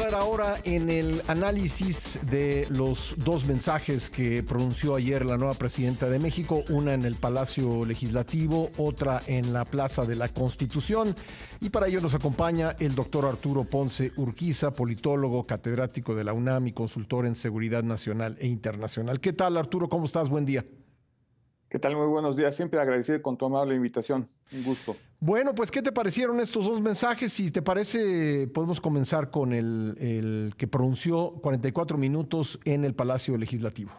entrar ahora en el análisis de los dos mensajes que pronunció ayer la nueva presidenta de México, una en el Palacio Legislativo, otra en la Plaza de la Constitución. Y para ello nos acompaña el doctor Arturo Ponce Urquiza, politólogo, catedrático de la UNAM y consultor en seguridad nacional e internacional. ¿Qué tal Arturo? ¿Cómo estás? Buen día. ¿Qué tal? Muy buenos días. Siempre agradecer con tu amable invitación. Un gusto. Bueno, pues, ¿qué te parecieron estos dos mensajes? Si te parece, podemos comenzar con el, que pronunció 44 minutos en el Palacio Legislativo.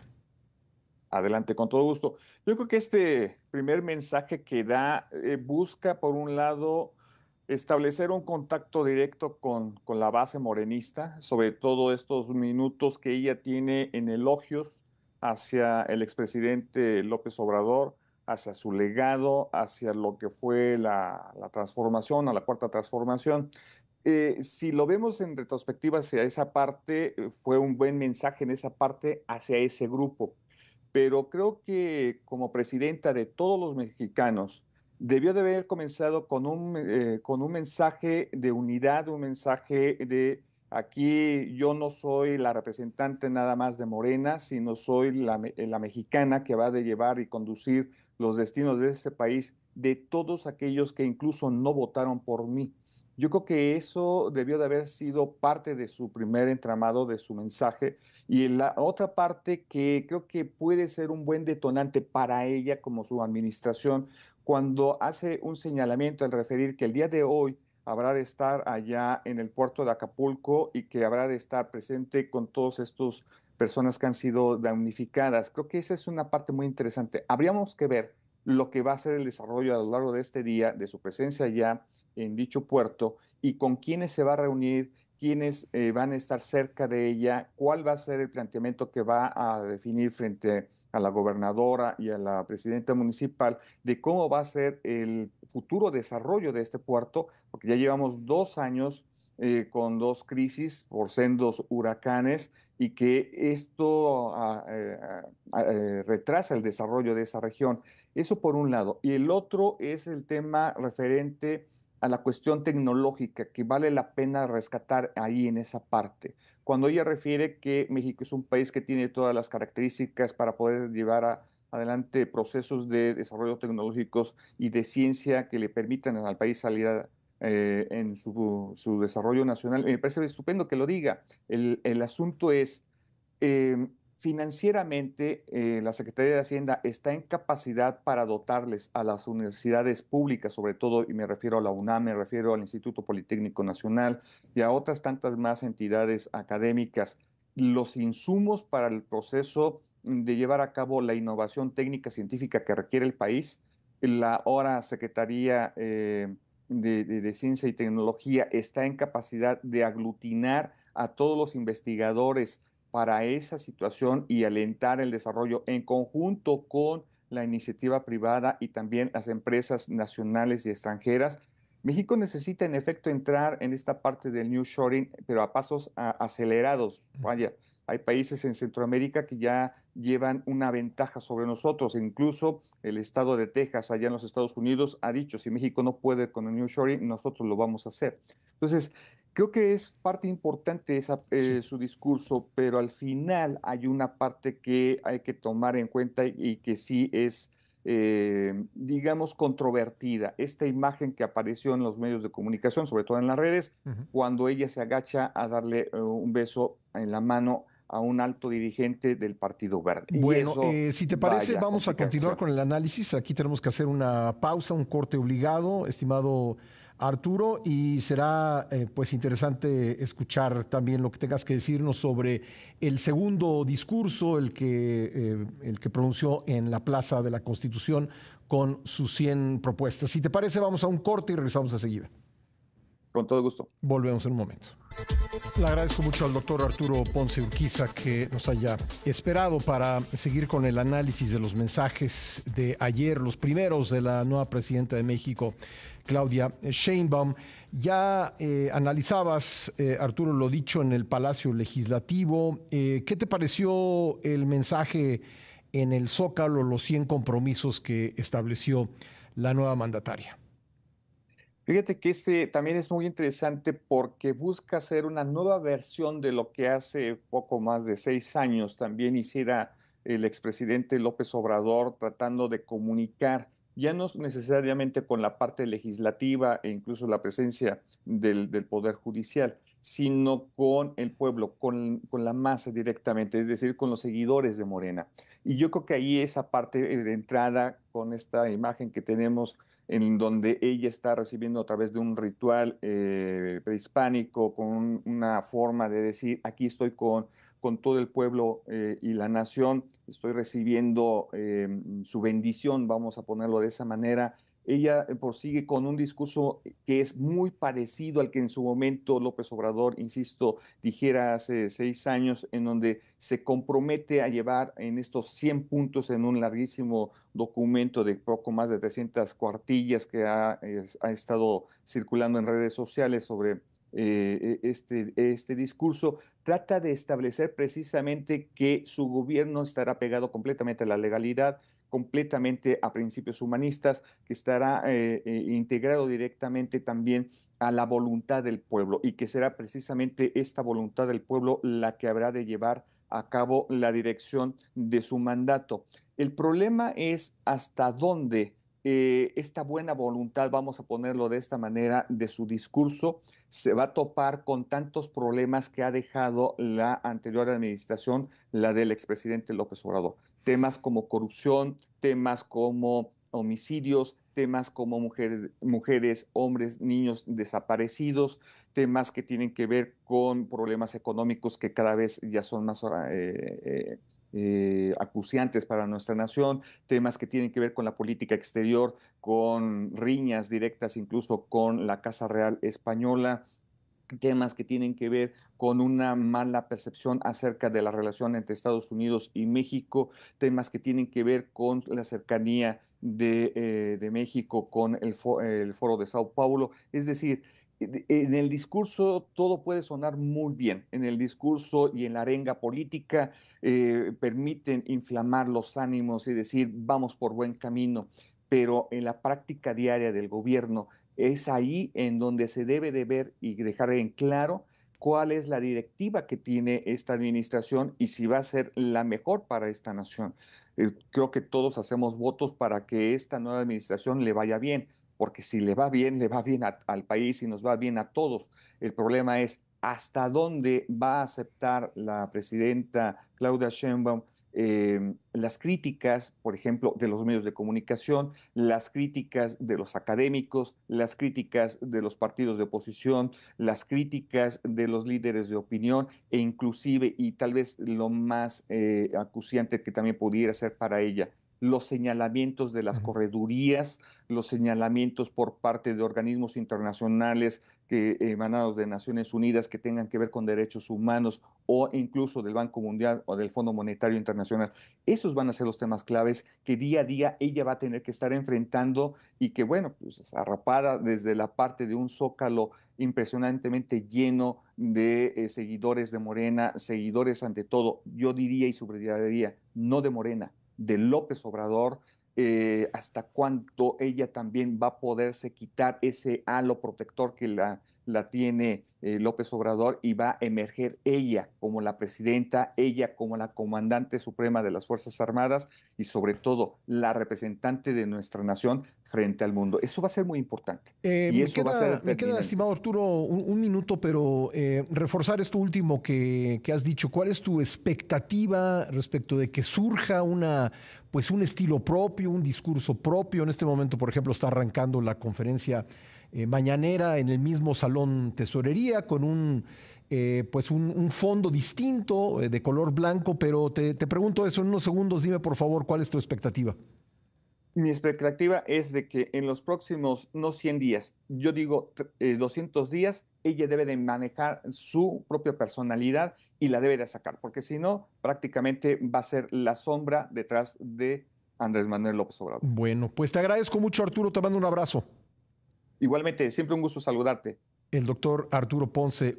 Adelante, con todo gusto. Yo creo que este primer mensaje que da eh, busca, por un lado, establecer un contacto directo con la base morenista, sobre todo estos minutos que ella tiene en elogios hacia el expresidente López Obrador, hacia su legado, hacia lo que fue la, transformación, a la cuarta transformación. Eh, si lo vemos en retrospectiva hacia esa parte, eh, fue un buen mensaje en esa parte hacia ese grupo. Pero creo que como presidenta de todos los mexicanos, debió de haber comenzado con un, eh, con un mensaje de unidad, un mensaje de Aquí yo no soy la representante nada más de Morena, sino soy la, eh, mexicana que va a llevar y conducir los destinos de este país de todos aquellos que incluso no votaron por mí. Yo creo que eso debió de haber sido parte de su primer entramado, de su mensaje. Y la otra parte que creo que puede ser un buen detonante para ella como su administración, cuando hace un señalamiento al referir que el día de hoy habrá de estar allá en el puerto de Acapulco y que habrá de estar presente con todas estas personas que han sido damnificadas. Creo que esa es una parte muy interesante. Habríamos que ver lo que va a ser el desarrollo a lo largo de este día, de su presencia allá en dicho puerto y con quiénes se va a reunir quiénes eh, van a estar cerca de ella, cuál va a ser el planteamiento que va a definir frente a la gobernadora y a la presidenta municipal de cómo va a ser el futuro desarrollo de este puerto, porque ya llevamos dos años eh, con dos crisis por sendos huracanes y que esto ah, eh, ah, retrasa el desarrollo de esa región. Eso por un lado. Y el otro es el tema referente a la cuestión tecnológica que vale la pena rescatar ahí en esa parte. Cuando ella refiere que México es un país que tiene todas las características para poder llevar adelante procesos de desarrollo tecnológicos y de ciencia que le permitan al país salir eh, en su, desarrollo nacional, me parece estupendo que lo diga. El, asunto es... Em, financieramente eh, la Secretaría de Hacienda está en capacidad para dotarles a las universidades públicas, sobre todo, y me refiero a la UNAM, me refiero al Instituto Politécnico Nacional y a otras tantas más entidades académicas, los insumos para el proceso de llevar a cabo la innovación técnica científica que requiere el país. La ahora Secretaría eh, de, Ciencia y Tecnología está en capacidad de aglutinar a todos los investigadores para esa situación y alentar el desarrollo en conjunto con la iniciativa privada y también las empresas nacionales y extranjeras. México necesita en efecto entrar en esta parte del new shoring, pero a pasos ah, acelerados. Vaya, hay países en Centroamérica que ya llevan una ventaja sobre nosotros. Incluso el estado de Texas, allá en los Estados Unidos, ha dicho, si México no puede con el New nosotros lo vamos a hacer. Entonces, creo que es parte importante esa, eh, su discurso, pero al final hay una parte que hay que tomar en cuenta y, que sí es... Eh, digamos, controvertida. Esta imagen que apareció en los medios de comunicación, sobre todo en las redes, cuando ella se agacha a darle eh, un beso en la mano a un alto dirigente del Partido Verde. Bueno, eh, si te parece, vamos a continuar con el análisis. Aquí tenemos que hacer una pausa, un corte obligado, estimado Arturo, y será eh, pues interesante escuchar también lo que tengas que decirnos sobre el segundo discurso, el que, eh, el que pronunció en la Plaza de la Constitución con sus 100 propuestas. Si te parece, vamos a un corte y regresamos enseguida. Con todo gusto. Volvemos en un momento. Le agradezco mucho al doctor Arturo Ponce Urquiza que nos haya esperado para seguir con el análisis de los mensajes de ayer, los primeros de la nueva presidenta de México, Claudia Sheinbaum. Ya eh, analizabas, eh, Arturo, lo dicho en el Palacio Legislativo. Eh, ¿Qué te pareció el mensaje en el Zócalo, los 100 compromisos que estableció la nueva mandataria? Fíjate que este también es muy interesante porque busca hacer una nueva versión de lo que hace poco más de seis años también hiciera el expresidente López Obrador tratando de comunicar, ya no necesariamente con la parte legislativa e incluso la presencia del, Poder Judicial, sino con el pueblo, con, con, la masa directamente, es decir, con los seguidores de Morena. Y yo creo que ahí esa parte eh, de entrada con esta imagen que tenemos en donde ella está recibiendo a través de un ritual eh, prehispánico, con una forma de decir, aquí estoy con, con todo el pueblo eh, y la nación, estoy recibiendo em, su bendición, vamos a ponerlo de esa manera, ella eh, prosigue con un discurso eh, que es muy parecido al que en su momento López Obrador, insisto, dijera hace seis años, en donde se compromete a llevar en estos 100 puntos en un larguísimo documento de poco más de 300 cuartillas que ha, ha estado circulando en redes sociales sobre eh, e, este, este discurso, trata de establecer precisamente que su gobierno estará pegado completamente a la legalidad, completamente a principios humanistas, que estará eh, eh, integrado directamente también a la voluntad del pueblo y que será precisamente esta voluntad del pueblo la que habrá de llevar a cabo la dirección de su mandato. El problema es hasta dónde eh, esta buena voluntad, vamos a ponerlo de esta manera, de su discurso, se va a topar con tantos problemas que ha dejado la anterior administración, la del expresidente López Obrador. Temas como corrupción, temas como homicidios, temas como mujeres, mujeres, hombres, niños desaparecidos, temas que tienen que ver con problemas económicos que cada vez ya son más eh, eh, eh, acuciantes para nuestra nación, temas que tienen que ver con la política exterior, con riñas directas incluso con la Casa Real Española, temas que tienen que ver con una mala percepción acerca de la relación entre Estados Unidos y México, temas que tienen que ver con la cercanía de, eh, México con el, el foro de Sao Paulo. Es decir, eh, en el discurso todo puede sonar muy bien, en el discurso y en la arenga política eh, permiten inflamar los ánimos y decir vamos por buen camino, pero en la práctica diaria del gobierno es ahí en donde se debe de ver y dejar en claro cuál es la directiva que tiene esta administración y si va a ser la mejor para esta nación. Eh, creo que todos hacemos votos para que esta nueva administración le vaya bien, porque si le va bien, le va bien al país y nos va bien a todos. El problema es hasta dónde va a aceptar la presidenta Claudia Sheinbaum em, las críticas, por ejemplo, de los medios de comunicación, las críticas de los académicos, las críticas de los partidos de oposición, las críticas de los líderes de opinión e inclusive, y tal vez lo más eh, acuciante que también pudiera ser para ella, los señalamientos de las corredurías, los señalamientos por parte de organismos internacionales que, emanados de Naciones Unidas que tengan que ver con derechos humanos o incluso del Banco Mundial o del Fondo Monetario Internacional. Esos van a ser los temas claves que día a día ella va a tener que estar enfrentando y que, bueno, pues arrapada desde la parte de un zócalo impresionantemente lleno de eh, seguidores de Morena, seguidores ante todo, yo diría y subrayaría, no de Morena, de López Obrador, eh, hasta cuánto ella también va a poderse quitar ese halo protector que la la tiene eh, López Obrador y va a emerger ella como la presidenta, ella como la comandante suprema de las Fuerzas Armadas y sobre todo la representante de nuestra nación frente al mundo. Eso va a ser muy importante. Eh, me queda, estimado Arturo, un, minuto, pero eh, reforzar esto último que, has dicho. ¿Cuál es tu expectativa respecto de que surja una pues un estilo propio, un discurso propio? En este momento, por ejemplo, está arrancando la conferencia eh, mañanera en el mismo salón tesorería con un, eh, pues un, fondo distinto eh, de color blanco, pero te, pregunto eso en unos segundos, dime por favor cuál es tu expectativa. Mi expectativa es de que en los próximos, no 100 días, yo digo 200 días, ella debe de manejar su propia personalidad y la debe de sacar, porque si no, prácticamente va a ser la sombra detrás de Andrés Manuel López Obrador. Bueno, pues te agradezco mucho Arturo, te mando un abrazo. Igualmente, siempre un gusto saludarte. El doctor Arturo Ponce.